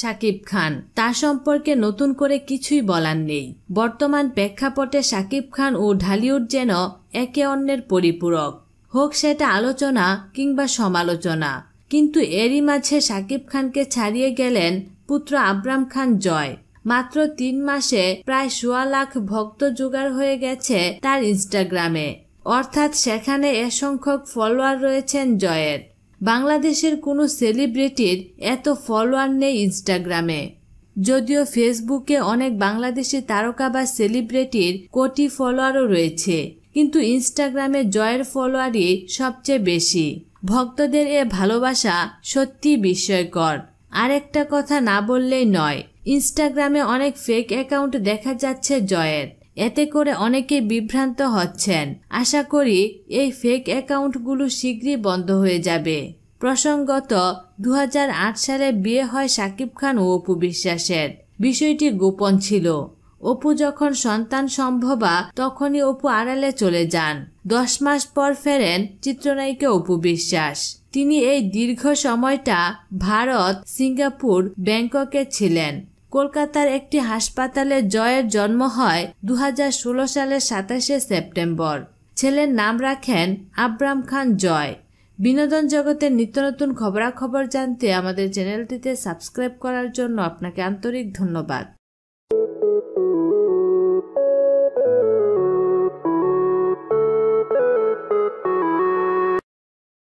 শাকিব খান তার সম্পর্কে নতুন করে কিছুই বলার নেই বর্তমান প্রেক্ষাপটে শাকিব খান ও ঢালিউড যেন একে অন্যের পরিপূরক হোক সেটা আলোচনা কিংবা সমালোচনা কিন্তু এরই মাঝে শাকিব খানকে ছাড়িয়ে গেলেন পুত্র আব্রাম খান জয় মাত্র তিন মাসে প্রায় সোয়া লাখ ভক্ত জোগাড় হয়ে গেছে তার ইনস্টাগ্রামে অর্থাৎ সেখানে এ সংখ্যক ফলোয়ার রয়েছেন জয়ের বাংলাদেশের কোনো সেলিব্রিটির এত ফলোয়ার নেই ইনস্টাগ্রামে যদিও ফেসবুকে অনেক বাংলাদেশি তারকা বা সেলিব্রিটির কোটি ফলোয়ারও রয়েছে কিন্তু ইনস্টাগ্রামে জয়ের ফলোয়ারই সবচেয়ে বেশি ভক্তদের এ ভালোবাসা সত্যি বিস্ময়কর আরেকটা কথা না বললেই নয় ইনস্টাগ্রামে অনেক ফেক অ্যাকাউন্ট দেখা যাচ্ছে জয়ের এতে করে অনেকে বিভ্রান্ত হচ্ছেন আশা করি এই ফেক অ্যাকাউন্টগুলো শীঘ্রই বন্ধ হয়ে যাবে প্রসঙ্গত দু সালে বিয়ে হয় সাকিব খান ও অপু বিশ্বাসের বিষয়টি গোপন ছিল অপু যখন সন্তান সম্ভবা তখনই অপু আড়ালে চলে যান দশ মাস পর ফেরেন চিত্রনায়িকা অপু বিশ্বাস তিনি এই দীর্ঘ সময়টা ভারত সিঙ্গাপুর ব্যাংককে ছিলেন কলকাতার একটি হাসপাতালে জয়ের জন্ম হয় দু সালের সাতাশে সেপ্টেম্বর ছেলের নাম রাখেন আব্রাম খান জয় বিনোদন জগতের নিত্য নতুন খবরাখবর জানতে আমাদের চ্যানেলটিতে সাবস্ক্রাইব করার জন্য আপনাকে আন্তরিক ধন্যবাদ